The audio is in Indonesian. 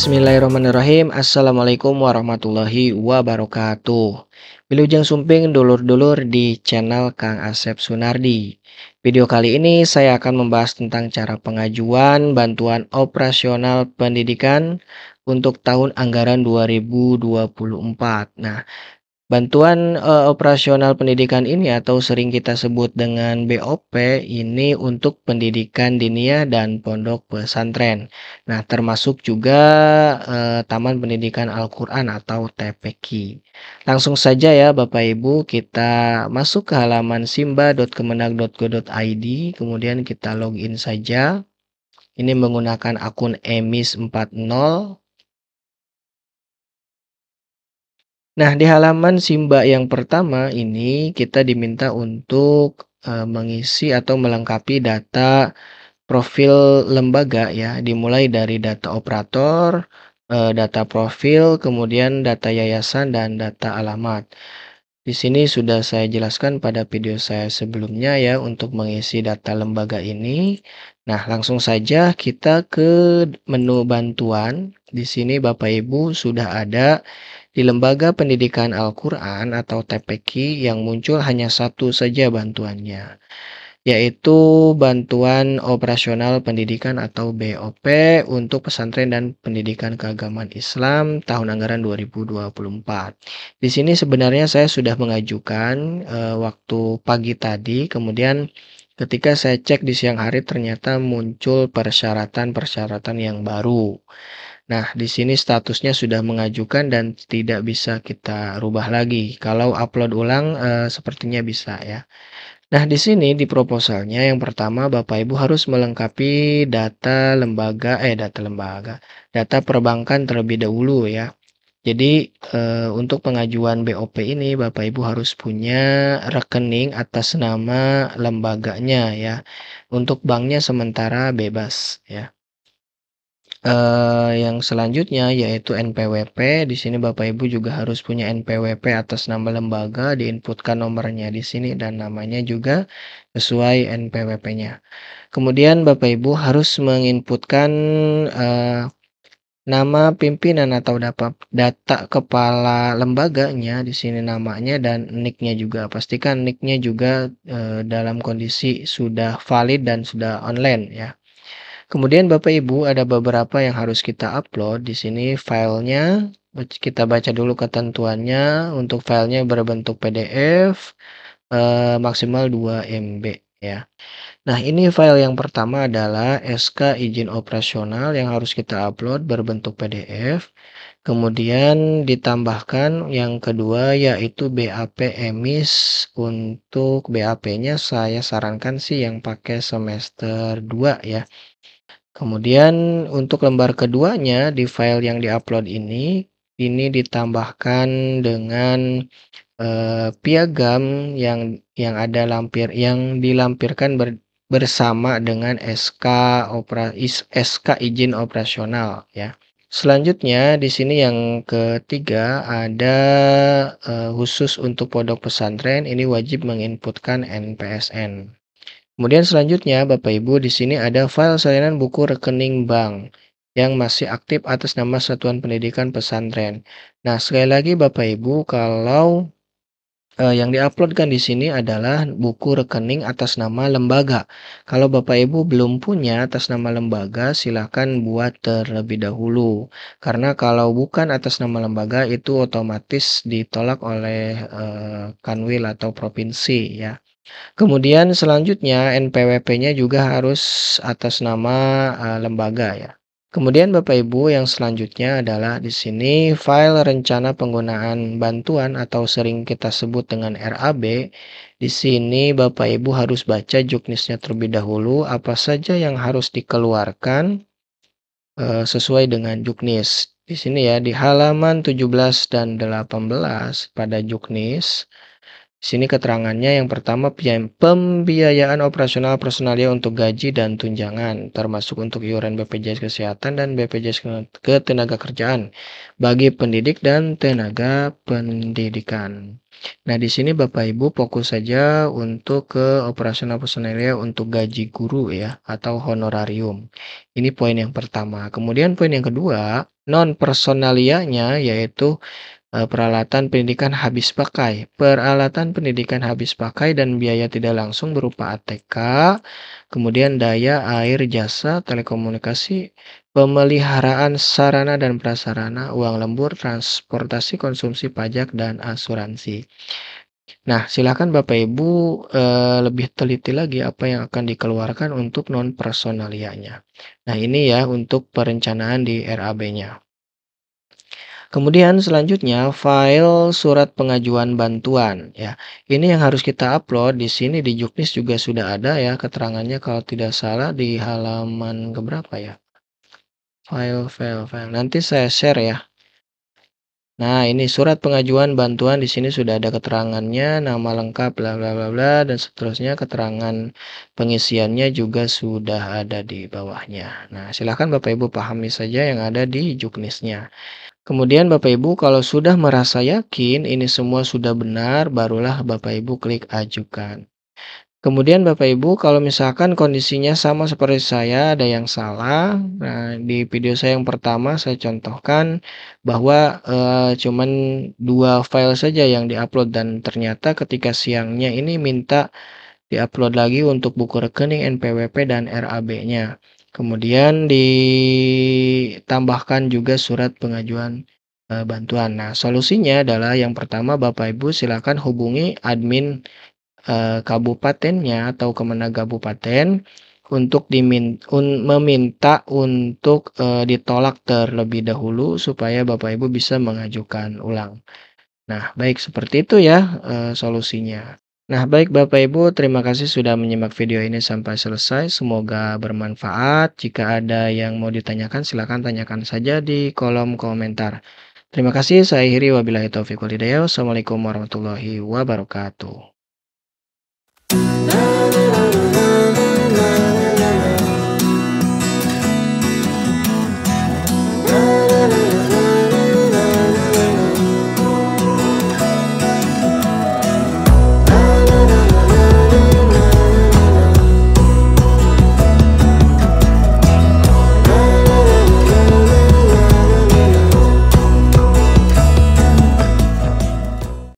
Bismillahirrahmanirrahim Assalamualaikum warahmatullahi wabarakatuh Bilujeng Sumping dulur-dulur di channel Kang Asep Sunardi Video kali ini saya akan membahas tentang cara pengajuan bantuan operasional pendidikan untuk tahun anggaran 2024 Nah Bantuan uh, operasional pendidikan ini atau sering kita sebut dengan BOP ini untuk pendidikan dinia dan pondok pesantren. Nah, termasuk juga uh, Taman Pendidikan Al-Qur'an atau TPQ. Langsung saja ya Bapak Ibu, kita masuk ke halaman simba.kemenag.go.id, kemudian kita login saja. Ini menggunakan akun emis 40 Nah, di halaman Simba yang pertama ini kita diminta untuk, eh, mengisi atau melengkapi data profil lembaga ya, dimulai dari data operator, eh, data profil, kemudian data yayasan dan data alamat. Di sini sudah saya jelaskan pada video saya sebelumnya ya untuk mengisi data lembaga ini. Nah, langsung saja kita ke menu bantuan. Di sini Bapak Ibu sudah ada di Lembaga Pendidikan Al-Quran atau TPQ yang muncul hanya satu saja bantuannya, yaitu Bantuan Operasional Pendidikan atau BOP untuk pesantren dan pendidikan keagamaan Islam tahun anggaran 2024. Di sini sebenarnya saya sudah mengajukan e, waktu pagi tadi, kemudian ketika saya cek di siang hari ternyata muncul persyaratan-persyaratan yang baru. Nah, di sini statusnya sudah mengajukan dan tidak bisa kita rubah lagi. Kalau upload ulang, e, sepertinya bisa ya. Nah, di sini di proposalnya yang pertama Bapak Ibu harus melengkapi data lembaga, eh data lembaga, data perbankan terlebih dahulu ya. Jadi e, untuk pengajuan BOP ini Bapak Ibu harus punya rekening atas nama lembaganya ya. Untuk banknya sementara bebas ya. Eh, yang selanjutnya yaitu NPWP. Di sini Bapak Ibu juga harus punya NPWP atas nama lembaga, diinputkan nomornya di sini dan namanya juga sesuai NPWP-nya. Kemudian Bapak Ibu harus menginputkan uh, nama pimpinan atau dapat data kepala lembaganya di sini namanya dan nicknya juga pastikan nicknya juga e, dalam kondisi sudah valid dan sudah online ya Kemudian Bapak Ibu ada beberapa yang harus kita upload. Di sini filenya kita baca dulu ketentuannya. Untuk filenya berbentuk PDF eh, maksimal 2 MB ya. Nah ini file yang pertama adalah SK izin operasional yang harus kita upload berbentuk PDF. Kemudian ditambahkan yang kedua yaitu BAP emis. Untuk BAP-nya saya sarankan sih yang pakai semester 2 ya. Kemudian untuk lembar keduanya di file yang diupload ini, ini ditambahkan dengan eh, piagam yang yang ada lampir yang dilampirkan ber, bersama dengan SK opera, SK izin operasional ya. Selanjutnya di sini yang ketiga ada eh, khusus untuk pondok pesantren ini wajib menginputkan NPSN. Kemudian selanjutnya Bapak Ibu di sini ada file salinan buku rekening bank yang masih aktif atas nama Satuan Pendidikan Pesantren. Nah, sekali lagi Bapak Ibu kalau eh, yang diuploadkan di sini adalah buku rekening atas nama lembaga. Kalau Bapak Ibu belum punya atas nama lembaga, silakan buat terlebih dahulu. Karena kalau bukan atas nama lembaga itu otomatis ditolak oleh eh, kanwil atau provinsi ya. Kemudian selanjutnya NPWP-nya juga harus atas nama uh, lembaga ya. Kemudian Bapak Ibu yang selanjutnya adalah di sini file rencana penggunaan bantuan atau sering kita sebut dengan RAB. Di sini Bapak Ibu harus baca juknisnya terlebih dahulu apa saja yang harus dikeluarkan e, sesuai dengan juknis. Di sini ya di halaman 17 dan 18 pada juknis Sini keterangannya yang pertama pembiayaan operasional personalia untuk gaji dan tunjangan termasuk untuk iuran BPJS Kesehatan dan BPJS ketenaga kerjaan bagi pendidik dan tenaga pendidikan. Nah, di sini Bapak Ibu fokus saja untuk ke operasional personalia untuk gaji guru ya atau honorarium. Ini poin yang pertama. Kemudian poin yang kedua, non personalianya yaitu Eh, peralatan pendidikan habis pakai. Peralatan pendidikan habis pakai dan biaya tidak langsung berupa ATK, kemudian daya, air, jasa, telekomunikasi, pemeliharaan sarana dan prasarana, uang lembur, transportasi, konsumsi, pajak, dan asuransi. Nah, silakan Bapak Ibu e, lebih teliti lagi apa yang akan dikeluarkan untuk non personalianya. Nah, ini ya untuk perencanaan di RAB-nya. Kemudian selanjutnya file surat pengajuan bantuan ya. Ini yang harus kita upload di sini di Juknis juga sudah ada ya keterangannya kalau tidak salah di halaman keberapa ya. File file file. Nanti saya share ya. Nah, ini surat pengajuan bantuan di sini sudah ada keterangannya, nama lengkap bla bla bla bla dan seterusnya keterangan pengisiannya juga sudah ada di bawahnya. Nah, silahkan Bapak Ibu pahami saja yang ada di juknisnya. Kemudian Bapak Ibu kalau sudah merasa yakin ini semua sudah benar, barulah Bapak Ibu klik ajukan. Kemudian Bapak Ibu kalau misalkan kondisinya sama seperti saya ada yang salah, nah di video saya yang pertama saya contohkan bahwa eh, cuman dua file saja yang diupload dan ternyata ketika siangnya ini minta diupload lagi untuk buku rekening NPWP dan RAB-nya. Kemudian ditambahkan juga surat pengajuan e, bantuan. Nah, solusinya adalah yang pertama Bapak Ibu silakan hubungi admin e, kabupatennya atau Kemenag kabupaten untuk dimin, un, meminta untuk e, ditolak terlebih dahulu supaya Bapak Ibu bisa mengajukan ulang. Nah, baik seperti itu ya e, solusinya. Nah, baik Bapak Ibu, terima kasih sudah menyimak video ini sampai selesai. Semoga bermanfaat. Jika ada yang mau ditanyakan, silakan tanyakan saja di kolom komentar. Terima kasih, saya Hiri wabillahi taufiq walhidayah. Wassalamualaikum warahmatullahi wabarakatuh.